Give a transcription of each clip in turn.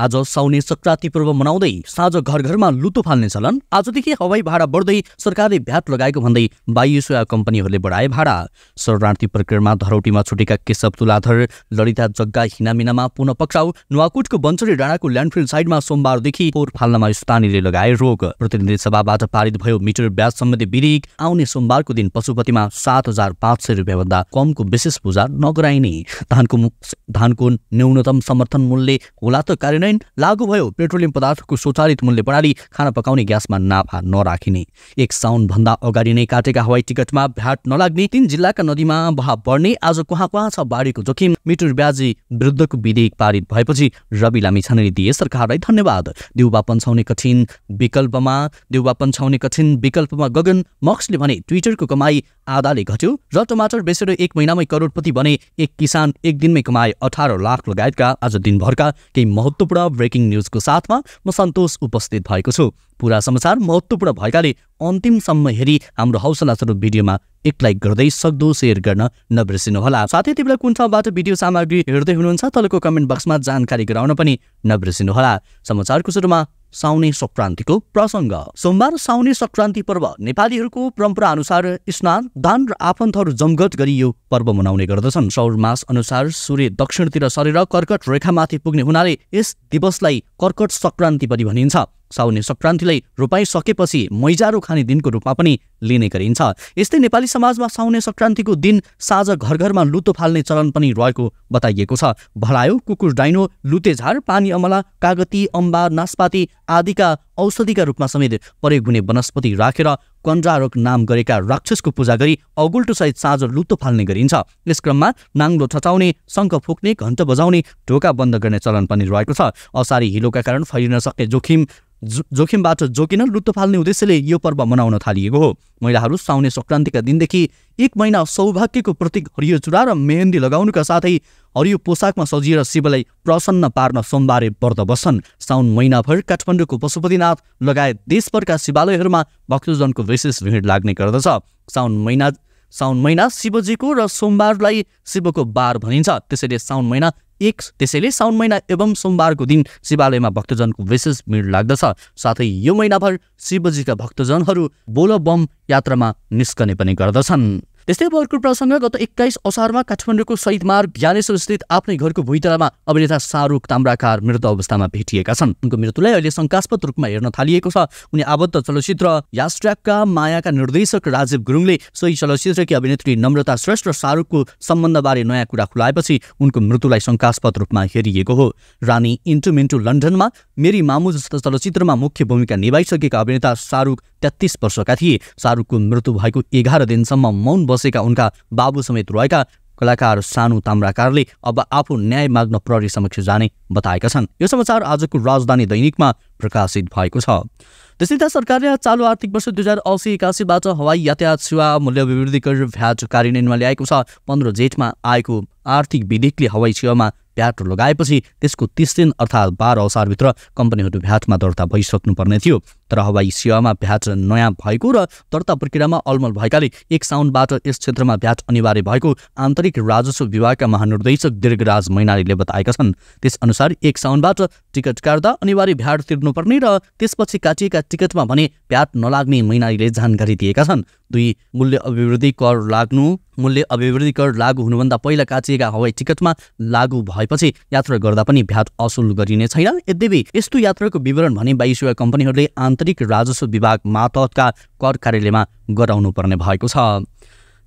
आज साउने संक्रान्ति पर्व मनाउँदै साँझ घर घरमा लुतो फाल्ने चलन आजदेखि हवाई भाडा बढ्दै सरकारले भ्याट लगाएको भन्दै वायु सेवा कम्पनीहरूले बढाए भाडा शरणार्थी प्रक्रियामा धरौटीमा छुटेका केशव तुलाधर ललिता जग्गा हिनामिनामा पुनः पक्राउ नुवाकोटको बन्चरी डाँडाको ल्यान्डफिल्ड साइडमा सोमबारदेखि पोहोर फाल्नमा स्थानीयले लगाए रोग प्रतिनिधि सभाबाट पारित भयो मिटर ब्याज सम्बन्धी विधेयक आउने सोमबारको दिन पशुपतिमा सात हजार पाँच सय रुपियाँभन्दा कमको विशेष पूजा नगराइने धानको धानको न्यूनतम समर्थन मूल्य होला त कार्यान्वयन ऐन लागू भयो पेट्रोलियम पदार्थको स्वचालित मूल्य प्रणाली खाना पकाउने ग्यासमा नाफा नराखिने एक साउन भन्दा अगाडि नै काटेका हवाई टिकटमा भ्याट नलाग्ने तीन जिल्लाका नदीमा बहा बढ्ने आज कहाँ कहाँ छ बाढीको जोखिम मिटर ब्याजी विरुद्धको विधेयक पारित भएपछि रवि लामी छानेले दिए सरकारलाई धन्यवाद दिउबा पन्छाउने कठिन विकल्पमा दिउबा पन्छाउने कठिन विकल्पमा गगन मक्सले भने ट्विटरको कमाई आधाले घट्यो र टमाटर बेचेर एक महिनामै करोडपति बने एक किसान एक दिनमै कमाए अठार लाख लगायतका आज दिनभरका केही महत्त्वपूर्ण महत्त्वपूर्ण ब्रेकिङ न्युजको साथमा म सन्तोष उपस्थित भएको छु पुरा समाचार महत्त्वपूर्ण भएकाले अन्तिमसम्म हेरी हाम्रो हौसला स्वरूप भिडियोमा एक लाइक गर्दै सक्दो सेयर गर्न नबिर्सिनुहोला साथै तिमीलाई कुन ठाउँबाट भिडियो सामग्री हेर्दै हुनुहुन्छ तलको कमेन्ट बक्समा जानकारी गराउन पनि नबिर्सिनुहोला समाचारको सुरुमा साउने सङ्क्रान्तिको प्रसङ्ग सोमबार साउने सङ्क्रान्ति पर्व नेपालीहरूको परम्परा अनुसार स्नान दान र आफन्तहरू जमघट गरी यो पर्व मनाउने गर्दछन् सौर मास अनुसार सूर्य दक्षिणतिर सरेर कर्कट रेखामाथि पुग्ने हुनाले यस दिवसलाई कर्कट सङ्क्रान्ति पनि भनिन्छ साउने सङ्क्रान्तिलाई रोपाइसकेपछि मैजारो खाने दिनको रूपमा पनि लिने गरिन्छ यस्तै नेपाली समाजमा साउने सङ्क्रान्तिको दिन साँझ घर घरमा लुतो फाल्ने चलन पनि रहेको बताइएको छ भलायो कुकुर डाइनो लुतेझार पानी अमला कागती अम्बा नास्पाती आदिका औषधिका रूपमा समेत प्रयोग हुने वनस्पति राखेर रा, कन्ड्रारोग नाम गरेका राक्षसको पूजा गरी अगुल्टो सहित साँझ लुत्तो फाल्ने गरिन्छ यस क्रममा नाङ्लो छचाउने शङ्ख फुक्ने घन्ट बजाउने ढोका बन्द गर्ने चलन पनि रहेको छ असारी हिलोका कारण फैलिन सक्ने जोखिम जोखिमबाट जोकिन लुत्तो फाल्ने उद्देश्यले यो पर्व मनाउन थालिएको हो महिलाहरू साउने सङ्क्रान्तिका दिनदेखि एक महिना सौभाग्यको प्रतीक हरियो चुरा र मेहेन्दी लगाउनुका साथै हरियो पोसाकमा सजिएर शिवलाई प्रसन्न पार्न सोमबारे व्रत बस्छन् साउन महिनाभर काठमाडौँको पशुपतिनाथ लगायत देशभरका शिवालयहरूमा भक्तजनको विशेष भिड लाग्ने गर्दछ साउन महिना साउन महिना शिवजीको र सोमबारलाई शिवको बार भनिन्छ त्यसैले साउन महिना एक त्यसैले साउन महिना एवं सोमबारको दिन शिवालयमा भक्तजनको विशेष भिड लाग्दछ साथै यो महिनाभर शिवजीका भक्तजनहरू बोलबम यात्रामा निस्कने पनि गर्दछन् त्यस्तै अर्को प्रसङ्ग गत एक्काइस असारमा काठमाडौँको मार्ग ज्ञानेश्वर स्थित आफ्नै घरको भुइँतलामा अभिनेता शाहरुख ताम्राकार मृत अवस्थामा भेटिएका छन् उनको मृत्युलाई अहिले शङ्कास्पद रूपमा हेर्न थालिएको छ उनी आबद्ध चलचित्र यास्ट्र्याकका मायाका निर्देशक राजीव गुरुङले सोही चलचित्रकी अभिनेत्री नम्रता श्रेष्ठ र शाहरुखको सम्बन्धबारे नयाँ कुरा खुलाएपछि उनको मृत्युलाई शङ्कास्पद रूपमा हेरिएको हो रानी इन्टु मिन्टु लन्डनमा मेरी मामु जस्ता चलचित्रमा मुख्य भूमिका निभाइसकेका अभिनेता शाहरुख तेत्तिस वर्षका थिए शाहरुखको मृत्यु भएको एघार दिनसम्म मौन बसेका उनका बाबु समेत रहेका कलाकार सानु ताम्राकारले अब आफू न्याय माग्न प्रहरी समक्ष जाने बताएका छन् यो समाचार आजको राजधानी दैनिकमा प्रकाशित भएको छ त्यसै त सरकारले चालु आर्थिक वर्ष दुई हजार असी एकासीबाट हवाई यातायात सेवा मूल्य विवृद्धि कर भ्याट कार्यान्वयनमा ल्याएको छ पन्ध्र जेठमा आएको आर्थिक विधेयकले हवाई सेवामा भ्याट लगाएपछि त्यसको तिस दिन अर्थात् बाह्र असारभित्र कम्पनीहरू भ्याटमा दर्ता भइसक्नुपर्ने थियो तर हवाई सेवामा भ्याट नयाँ भएको र दर्ता प्रक्रियामा अलमल भएकाले एक साउनबाट यस क्षेत्रमा भ्याट अनिवार्य भएको आन्तरिक राजस्व विभागका महानिर्देशक दीर्घराज मैनालीले बताएका छन् त्यसअनुसार एक साउनबाट टिकट काट्दा अनिवार्य भ्याट तिर्नुपर्ने र त्यसपछि काटिएका टिकटमा भने भ्याट नलाग्ने मैनालीले जानकारी दिएका छन् दुई मूल्य अभिवृद्धि कर लाग्नु मूल्य अभिवृद्धि कर लागू हुनुभन्दा पहिला काटिएका हवाई टिकटमा लागू भएपछि यात्रा गर्दा पनि भ्याट असुल गरिने छैन यद्यपि यस्तो यात्राको विवरण भने वायु सेवा कम्पनीहरूले आन्तरिक आन्तरिक राजस्व विभाग मातहतका कर कार्यालयमा गराउनुपर्ने भएको छ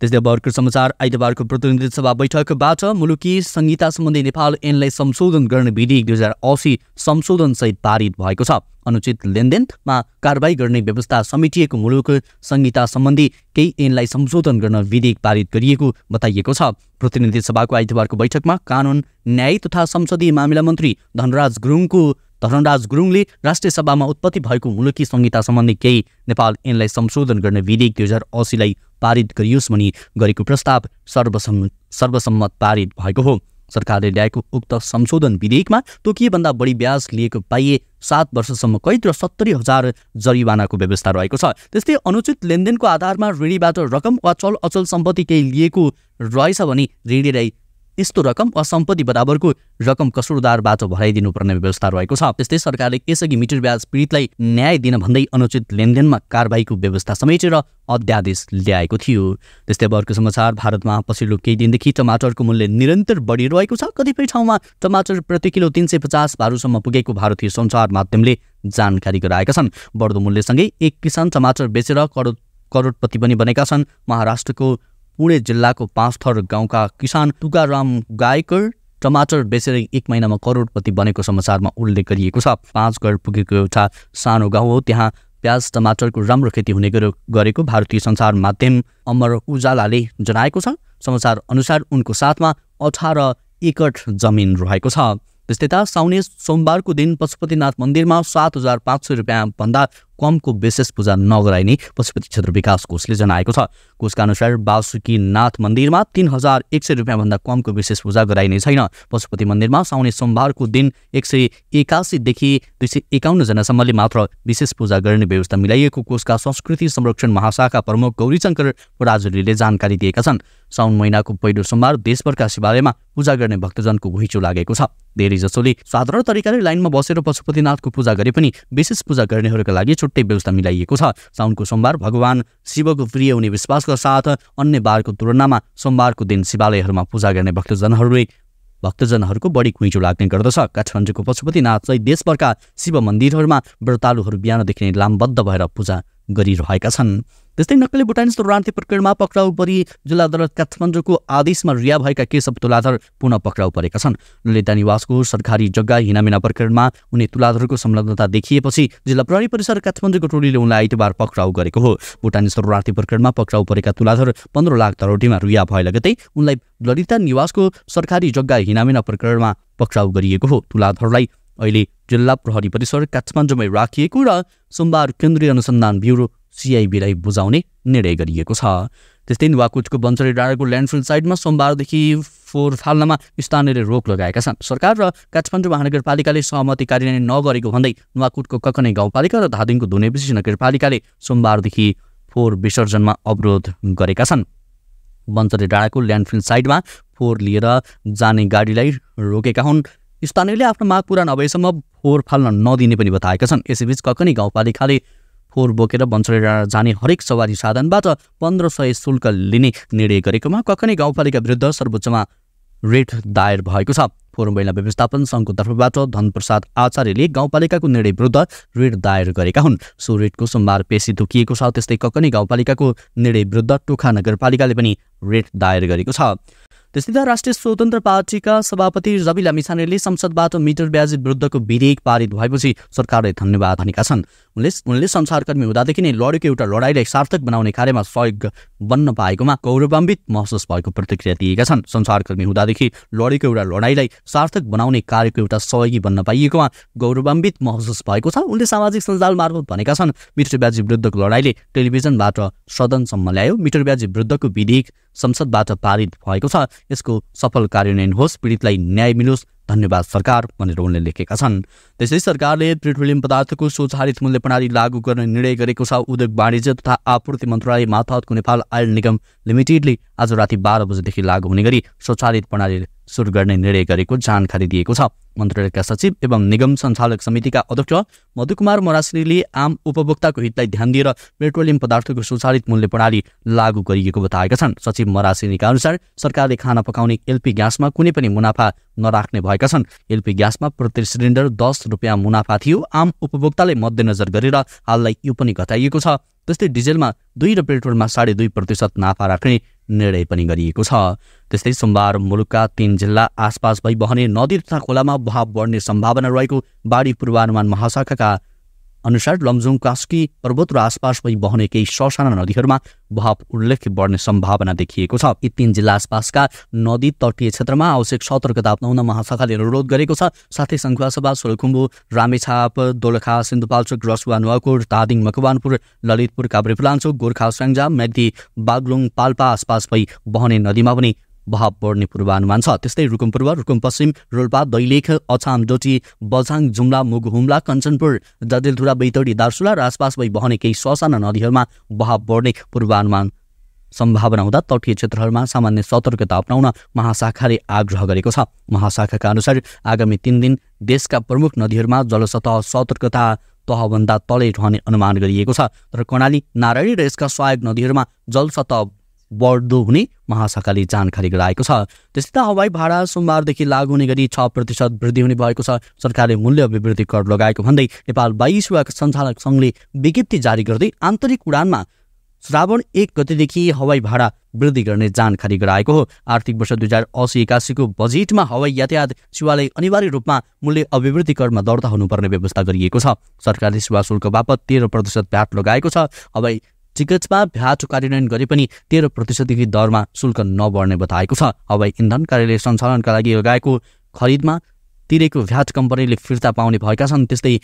त्यस्तै अब अर्को समाचार आइतबारको प्रतिनिधि सभा बैठकबाट मुलुकी संहिता सम्बन्धी नेपाल ऐनलाई संशोधन गर्ने विधि दुई हजार असी संशोधनसहित पारित भएको छ अनुचित लेनदेनमा कारवाही गर्ने व्यवस्था समेटिएको मुलुक संहिता सम्बन्धी केही ऐनलाई संशोधन गर्न विधेयक पारित गरिएको बताइएको छ प्रतिनिधि सभाको आइतबारको बैठकमा कानुन न्याय तथा संसदीय मामिला मन्त्री धनराज गुरुङको धरणराज गुरुङले राष्ट्रिय सभामा उत्पत्ति भएको मुलुकी संहिता सम्बन्धी केही नेपाल ऐनलाई संशोधन गर्ने विधेयक दुई हजार असीलाई पारित गरियोस् भनी गरेको प्रस्ताव सर्वसम् सर्वसम्मत पारित भएको हो सरकारले ल्याएको उक्त संशोधन विधेयकमा तोकिएभन्दा बढी ब्याज लिएको पाइए सात वर्षसम्म कैद र सत्तरी हजार जरिवानाको व्यवस्था रहेको छ त्यस्तै अनुचित लेनदेनको आधारमा ऋणीबाट रकम वा चल अचल सम्पत्ति केही लिएको रहेछ भने ऋणीलाई यस्तो रकम वा सम्पत्ति बराबरको रकम कसुरदारबाट भराइदिनुपर्ने व्यवस्था रहेको छ त्यस्तै सरकारले यसअघि मिटर ब्याज पीडितलाई न्याय दिन भन्दै अनुचित लेनदेनमा कारवाहीको व्यवस्था समेटेर अध्यादेश ल्याएको थियो त्यस्तै अब अर्को समाचार भारतमा पछिल्लो केही दिनदेखि टमाटरको मूल्य निरन्तर बढिरहेको छ कतिपय ठाउँमा टमाटर प्रति किलो तिन सय पचास भारूसम्म पुगेको भारतीय सञ्चार माध्यमले जानकारी गराएका छन् बढ्दो मूल्यसँगै एक किसान टमाटर बेचेर करोड करोडपति पनि बनेका छन् महाराष्ट्रको पुणे जिल्लाको पाँच थर गाउँका किसान तुकाराम गायकर टमाटर बेचेर एक महिनामा करोडपति बनेको समाचारमा उल्लेख गरिएको छ पाँच घर पुगेको एउटा सानो गाउँ हो त्यहाँ प्याज टमाटरको राम्रो खेती हुने गरेको भारतीय सञ्चार माध्यम अमर उजालाले जनाएको छ समाचार अनुसार उनको साथमा अठार एकट जमिन रहेको छ त्यस्तै त साउने सोमबारको दिन पशुपतिनाथ मन्दिरमा सात हजार पाँच सय रुपियाँभन्दा कम को विशेष पूजा नगराइने पशुपति क्षेत्र विकास कोषले जनाएको छ कोषका अनुसार बासुकी नाथ मन्दिरमा तीन हजार एक सय रुपियाँभन्दा कमको विशेष पूजा गराइने छैन पशुपति मन्दिरमा साउने सोमबारको दिन एक सय एकासीदेखि दुई सय एकाउन्नजनासम्मले मात्र विशेष पूजा गर्ने व्यवस्था मिलाइएको कोषका संस्कृति संरक्षण महाशाखा प्रमुख गौरीशङ्कर पराजुलीले जानकारी दिएका छन् साउन महिनाको पहिलो सोमबार देशभरका शिवालयमा पूजा गर्ने भक्तजनको घुइँचो लागेको छ धेरैजसोले साधारण तरिकाले लाइनमा बसेर पशुपतिनाथको पूजा गरे पनि विशेष पूजा गर्नेहरूका लागि छुट्टै व्यवस्था मिलाइएको छ साउनको सोमबार भगवान शिवको प्रिय हुने विश्वासका साथ अन्य बारको तुलनामा सोमबारको दिन शिवालयहरूमा पूजा गर्ने भक्तजनहरूले भक्तजनहरूको बढी कुइँचो लाग्ने गर्दछ काठमाडौँको पशुपतिनाथ सहित देशभरका शिव मन्दिरहरूमा व्रतालुहरू बिहानदेखि नै लामबद्ध भएर पूजा गरिरहेका छन् त्यस्तै नक्कली भुटानी शरणार्थी प्रकरणमा पक्राउ परी जिल्ला अदालत काठमाडौँको आदेशमा रिहा भएका केशव तुलाधर पुनः पक्राउ परेका छन् ललिता निवासको सरकारी जग्गा हिनामिना प्रकरणमा उनी तुलाधरको संलग्नता देखिएपछि जिल्ला प्रहरी परिसर काठमाडौँको टोलीले उनलाई आइतबार पक्राउ गरेको हो भुटानी शरणार्थी प्रकरणमा पक्राउ परेका तुलाधर पन्ध्र लाख तरोटीमा रिहा भए लगतै उनलाई ललिता निवासको सरकारी जग्गा हिनामिना प्रकरणमा पक्राउ गरिएको हो तुलाधरलाई अहिले जिल्ला प्रहरी परिसर काठमाडौँमै राखिएको र सोमबार केन्द्रीय अनुसन्धान ब्युरो सिआइबीलाई बुझाउने निर्णय गरिएको छ त्यस्तै नुवाकोटको बन्सरी डाँडाको ल्यान्डफिल साइडमा सोमबारदेखि फोहोर फाल्नमा स्थानीयले रोक लगाएका छन् सरकार र काठमाडौँ महानगरपालिकाले सहमति कार्यान्वयन नगरेको भन्दै नुवाकोटको ककने गाउँपालिका र धादिङको धुनेबेसी नगरपालिकाले सोमबारदेखि फोहोर विसर्जनमा अवरोध गरेका छन् बन्सरी डाँडाको ल्यान्डफिल साइडमा फोहोर लिएर जाने गाडीलाई रोकेका हुन् स्थानीयले आफ्नो माग पुरा नभएसम्म फोहोर फाल्न नदिने पनि बताएका छन् यसैबीच ककनी गाउँपालिकाले फोहोर बोकेर बन्सरे डाँडा जाने हरेक सवारी साधनबाट पन्ध्र सय शुल्क लिने निर्णय गरेकोमा ककनी गाउँपालिका विरुद्ध सर्वोच्चमा रेट दायर भएको छ फोहोर मैला व्यवस्थापन सङ्घको तर्फबाट धनप्रसाद आचार्यले गाउँपालिकाको निर्णय विरुद्ध रेट दायर गरेका हुन् सो रेटको सोमबार पेशी दुखिएको छ त्यस्तै ककनी गाउँपालिकाको निर्णय विरुद्ध टोखा नगरपालिकाले पनि रेट दायर गरेको छ त्यसै राष्ट्रिय स्वतन्त्र पार्टीका सभापति रवि लामिछानेले संसदबाट मिटर ब्याजित विरुद्धको विधेयक पारित भएपछि सरकारलाई धन्यवाद भनेका छन् उनले उनले संसारकर्मी हुँदादेखि नै लडेको एउटा लडाइँलाई सार्थक बनाउने कार्यमा सहयोग बन्न पाएकोमा गौरवान्वित महसुस भएको प्रतिक्रिया दिएका छन् संसारकर्मी हुँदादेखि लडेको एउटा लडाइँलाई सार्थक बनाउने कार्यको एउटा सहयोगी बन्न पाइएकोमा गौरवान्वित महसुस भएको छ उनले सामाजिक सञ्जाल मार्फत भनेका छन् मिटर ब्याजी विरुद्धको लडाइँले टेलिभिजनबाट सदनसम्म ल्यायो मिटर ब्याजी विरुद्धको विधेयक संसदबाट पारित भएको छ यसको सफल कार्यान्वयन होस् पीडितलाई न्याय मिलोस् धन्यवाद सरकार भनेर उनले लेखेका छन् त्यसै सरकारले पेट्रोलियम पदार्थको स्वचालित मूल्य प्रणाली लागू गर्ने निर्णय गरेको छ उद्योग वाणिज्य तथा आपूर्ति मन्त्रालय मार्फतको नेपाल आयल निगम लिमिटेडले आज राति बाह्र बजेदेखि लागू हुने गरी स्वचालित प्रणाली सुरु गर्ने निर्णय गरेको जानकारी दिएको छ मन्त्रालयका सचिव एवं निगम सञ्चालक समितिका अध्यक्ष मधुकुमार मरासिनीले आम उपभोक्ताको हितलाई ध्यान दिएर पेट्रोलियम पदार्थको सुचारित मूल्य प्रणाली लागू गरिएको बताएका छन् सचिव मरासिनीका अनुसार सरकारले खाना पकाउने एलपी ग्यासमा कुनै पनि मुनाफा नराख्ने भएका छन् एलपी ग्यासमा प्रति सिलिन्डर दस रुपियाँ मुनाफा थियो आम उपभोक्ताले मध्यनजर गरेर हाललाई यो पनि घटाइएको छ त्यस्तै डिजेलमा दुई र पेट्रोलमा साढे दुई प्रतिशत नाफा राख्ने निर्णय पनि गरिएको छ त्यस्तै सोमबार मुलुकका तीन जिल्ला आसपास भई बहने नदी तथा खोलामा बहाव बढ्ने सम्भावना रहेको बाढी पूर्वानुमान महाशाखाका अनुसार लमजुङ कास्की पर्वत र आसपासमै बहने केही ससाना नदीहरूमा भाव उल्लेख बढ्ने सम्भावना देखिएको छ यी तीन जिल्ला आसपासका नदी तटीय क्षेत्रमा आवश्यक सतर्कता अप्नाउन महाशाखाले अनुरोध गरेको छ साथै सङ्खुवासभा सोलखुम्बु रामेछाप दोलखा सिन्धुपाल्चोक रसुवा नुवाकोट तादिङ मकवानपुर ललितपुर काभ्रेपुलाञ्चोक गोर्खा स्याङ्जा मेदी बागलुङ पाल्पा आसपास भई बहने नदीमा पनि भाव बढ्ने पूर्वानुमान छ त्यस्तै रुकुम पूर्व रुकुम पश्चिम रोल्पा दैलेख अछाम डोटी बझाङ जुम्ला मुगु हुम्ला कञ्चनपुर डडेलधुरा बैतडी दार्चुला र आसपास भई बहने केही ससाना नदीहरूमा बहाव बढ्ने पूर्वानुमान सम्भावना हुँदा तटीय क्षेत्रहरूमा सामान्य सतर्कता अप्नाउन महाशाखाले आग्रह गरेको छ महाशाखाका अनुसार आगामी तिन दिन देशका प्रमुख नदीहरूमा जलसतह सतर्कता तहभन्दा तलै रहने अनुमान गरिएको छ तर कर्णाली नारायणी र यसका सहायक नदीहरूमा जलसतह बढ्दो हुने महाशाखाले जानकारी गराएको छ त्यस्तै त हवाई भाडा सोमबारदेखि लागू हुने गरी छ प्रतिशत वृद्धि हुने भएको छ सरकारले मूल्य अभिवृद्धि कर लगाएको भन्दै नेपाल वायु सेवा सञ्चालक सङ्घले विज्ञप्ति जारी गर्दै आन्तरिक उडानमा श्रावण एक गतिदेखि हवाई भाडा वृद्धि गर्ने जानकारी गराएको हो आर्थिक वर्ष दुई हजार असी एकासीको बजेटमा हवाई यातायात सेवालाई अनिवार्य रूपमा मूल्य अभिवृद्धि करमा दर्ता हुनुपर्ने व्यवस्था गरिएको छ सरकारले सेवा शुल्क बापत तेह्र प्रतिशत भ्याट लगाएको छ हवाई टिकटमा भ्याट कार्यान्वयन गरे पनि तेह्र प्रतिशतदेखि दरमा शुल्क नबढ्ने बताएको छ अब इन्धन कार्यालय सञ्चालनका लागि लगाएको खरिदमा तिरेको भ्याट कम्पनीले फिर्ता पाउने भएका छन् त्यस्तै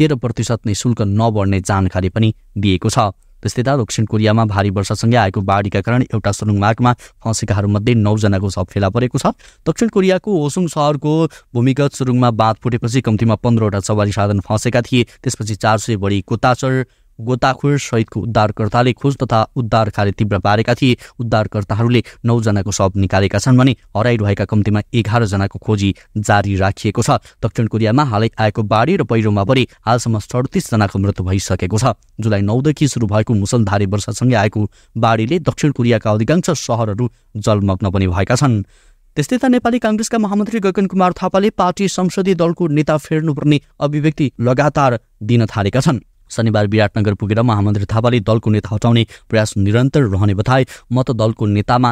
तेह्र प्रतिशत नै शुल्क नबढ्ने जानकारी पनि दिएको छ त्यस्तै त दक्षिण कोरियामा भारी वर्षासँगै आएको बाढीका कारण एउटा सुरुङ मार्गमा फँसेकाहरूमध्ये नौजनाको सब फेला परेको छ दक्षिण कोरियाको होसुङ सहरको भूमिगत सुरुङमा बाँध फुटेपछि कम्तीमा पन्ध्रवटा सवारी साधन फँसेका थिए त्यसपछि चार सय बढी कोताचर गोताखोर सहितको उद्धारकर्ताले खोज तथा उद्धार कार्य तीव्र पारेका थिए उद्धारकर्ताहरूले नौजनाको शव निकालेका छन् भने हराइरहेका कम्तीमा एघारजनाको खोजी जारी राखिएको छ दक्षिण कोरियामा हालै आएको बाढी र पहिरोमा पनि हालसम्म सडतिसजनाको मृत्यु भइसकेको छ जुलाई नौदेखि सुरु भएको मुसलधारे वर्षासँगै आएको बाढीले दक्षिण कोरियाका अधिकांश सहरहरू जलमग्न पनि भएका छन् त्यस्तै त नेपाली काङ्ग्रेसका महामन्त्री गगन कुमार थापाले पार्टी संसदीय दलको नेता फेर्नुपर्ने अभिव्यक्ति लगातार दिन थालेका छन् शनिबार विराटनगर पुगेर महामन्त्री थापाले दलको नेता हटाउने प्रयास निरन्तर रहने बताए म त दलको नेतामा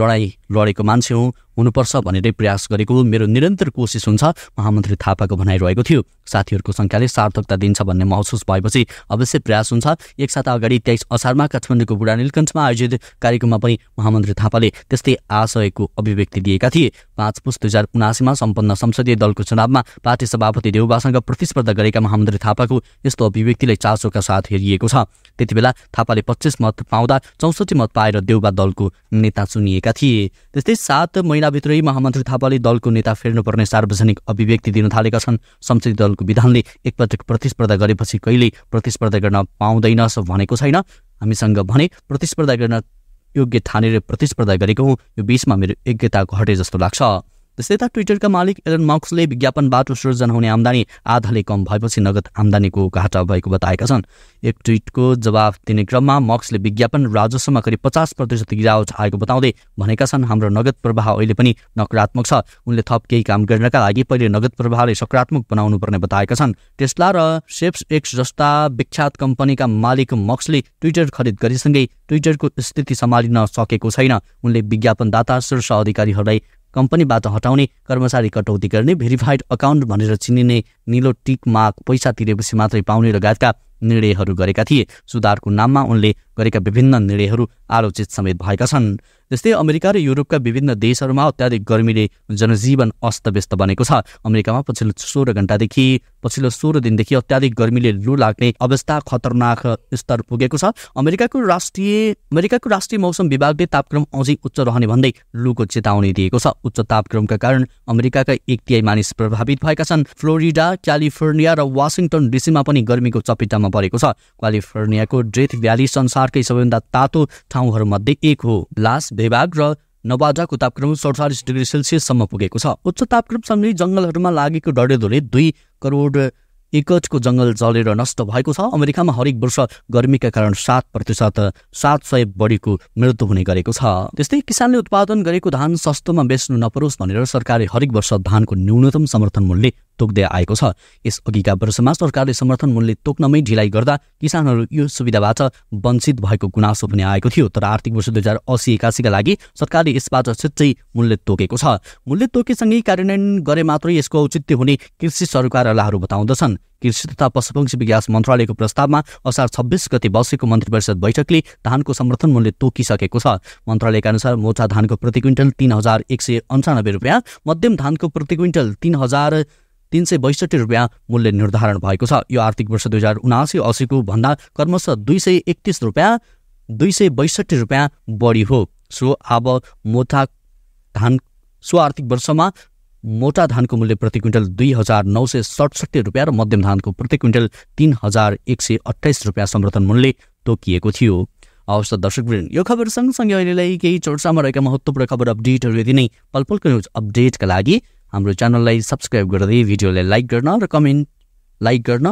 लडाइँ लडेको मान्छे हुँ हुनुपर्छ भनेरै प्रयास गरेको मेरो निरन्तर कोसिस हुन्छ महामन्त्री थापाको भनाइरहेको थियो साथीहरूको सङ्ख्याले सार्थकता दिन्छ भन्ने महसुस भएपछि अवश्य प्रयास हुन्छ एकसाथ अगाडि तेइस असारमा काठमाडौँको बुढा नीलकण्ठमा आयोजित कार्यक्रममा पनि महामन्त्री थापाले त्यस्तै आशयको अभिव्यक्ति दिएका थिए पाँच पुस दुई हजार उनासीमा सम्पन्न संसदीय दलको चुनावमा पार्टी सभापति देउबासँग प्रतिस्पर्धा गरेका महामन्त्री थापाको यस्तो अभिव्यक्तिलाई चासोका साथ हेरिएको छ त्यति बेला थापाले पच्चिस मत पाउँदा चौसठी मत पाएर देउबा दलको नेता चुनिएका थिए त्यस्तै सात महिना महिनाभित्रै महामन्त्री थापाले दलको नेता फेर्नुपर्ने सार्वजनिक अभिव्यक्ति दिन थालेका छन् संसदीय दलको विधानले एकपटक प्रतिस्पर्धा गरेपछि कहिल्यै प्रतिस्पर्धा गर्न पाउँदैन भनेको छैन हामीसँग भने प्रतिस्पर्धा गर्न योग्य ठानेर प्रतिस्पर्धा गरेको हुँ यो बिचमा मेरो योग्यता घटे जस्तो लाग्छ त्यस्तै त ट्विटरका मालिक एलन मक्सले विज्ञापनबाट सृजना हुने आम्दानी आधाले कम भएपछि नगद आम्दानीको घाटा भएको बताएका छन् एक ट्विटको जवाब दिने क्रममा मक्सले विज्ञापन राजस्वमा करिब पचास प्रतिशत गिरावट आएको बताउँदै भनेका छन् हाम्रो नगद प्रवाह अहिले पनि नकारात्मक छ उनले थप केही काम गर्नका लागि पहिले नगद प्रवाहलाई सकारात्मक बनाउनुपर्ने बताएका छन् टेस्ला र सेप्स एक्स जस्ता विख्यात कम्पनीका मालिक मक्सले ट्विटर खरिद गरेसँगै ट्विटरको स्थिति सम्हालिन सकेको छैन उनले विज्ञापनदाता शीर्ष अधिकारीहरूलाई कम्पनीबाट हटाउने कर्मचारी कटौती गर्ने भेरिफाइड अकाउन्ट भनेर चिनिने निलो टिक मार्क पैसा तिरेपछि मात्रै पाउने लगायतका निर्णयहरू गरेका थिए सुधारको नाममा उनले गरेका विभिन्न निर्णयहरू आलोचित समेत भएका छन् जस्तै अमेरिका र युरोपका विभिन्न देशहरूमा अत्याधिक गर्मीले जनजीवन अस्तव्यस्त बनेको छ अमेरिकामा पछिल्लो सोह्र घण्टादेखि पछिल्लो सोह्र दिनदेखि अत्याधिक गर्मीले लु लाग्ने अवस्था खतरनाक स्तर पुगेको छ अमेरिकाको राष्ट्रिय अमेरिकाको राष्ट्रिय मौसम विभागले तापक्रम अझै उच्च रहने भन्दै लुको चेतावनी दिएको छ उच्च तापक्रमका कारण अमेरिकाका एक तिहाई मानिस प्रभावित भएका छन् फ्लोरिडा क्यालिफोर्निया र वासिङटन डिसीमा पनि गर्मीको चपेटामा परेको छ क्यालिफोर्नियाको ड्रेथ भ्याली संसार संसारकै सबैभन्दा तातो ठाउँहरूमध्ये एक हो लास भेभाग र नवाजाको तापक्रम सडचालिस डिग्री सेल्सियससम्म पुगेको छ उच्च तापक्रमसँगै जङ्गलहरूमा लागेको डडेधोले दुई करोड एकजको जङ्गल जलेर नष्ट भएको छ अमेरिकामा हरेक वर्ष गर्मीका कारण सात प्रतिशत सात सय बढीको मृत्यु हुने गरेको छ त्यस्तै किसानले उत्पादन गरेको धान सस्तोमा बेच्नु नपरोस् भनेर सरकारले हरेक वर्ष धानको न्यूनतम समर्थन मूल्य तोक्दै आएको छ यस अघिका वर्षमा सरकारले समर्थन मूल्य तोक्नमै ढिलाइ गर्दा किसानहरू यो सुविधाबाट वञ्चित भएको गुनासो पनि आएको थियो तर आर्थिक वर्ष दुई हजार असी एकासीका लागि सरकारले यसबाट छिट्टै मूल्य तोकेको छ मूल्य तोकेसँगै कार्यान्वयन गरे मात्रै यसको औचित्य हुने कृषि सरकारवालाहरू बताउँदछन् कृषि तथा पशुपक्षी विकास मन्त्रालयको प्रस्तावमा असार छब्बिस गते बसेको मन्त्री परिषद बैठकले धानको समर्थन मूल्य तोकिसकेको छ मन्त्रालयका अनुसार मोटा धानको प्रति क्विन्टल तिन हजार एक सय अन्ठानब्बे रुपियाँ मध्यम धानको प्रति क्विन्टल तिन हजार तिन सय बैसठी रुपियाँ मूल्य निर्धारण भएको छ यो आर्थिक वर्ष दुई हजार उनासी असीको भन्दा क्रमशः दुई सय एकतिस रुपियाँ दुई सय बैसठी रुपियाँ बढी हो सो अब मोटा धान सो आर्थिक वर्षमा मोटा धानको मूल्य प्रति क्विन्टल दुई हजार नौ सय सडसठी रुपियाँ र मध्यम धानको प्रति क्विन्टल तिन हजार एक सय अठाइस रुपियाँ समर्थन मूल्य तोकिएको थियो हवस् त दर्शक यो खबर सँगसँगै अहिलेलाई केही चर्चामा रहेका महत्त्वपूर्ण खबर अपडेटहरू यदि नै पलपलको न्युज अपडेटका लागि हाम्रो च्यानललाई सब्सक्राइब गर्दै भिडियोलाई लाइक गर्न र कमेन्ट लाइक गर्न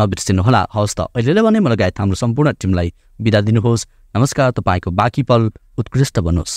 नबिर्सिनुहोला हवस् त अहिलेलाई भने मलाई गायत हाम्रो सम्पूर्ण टिमलाई बिदा दिनुहोस् नमस्कार तपाईँको बाँकी पल उत्कृष्ट बनोस्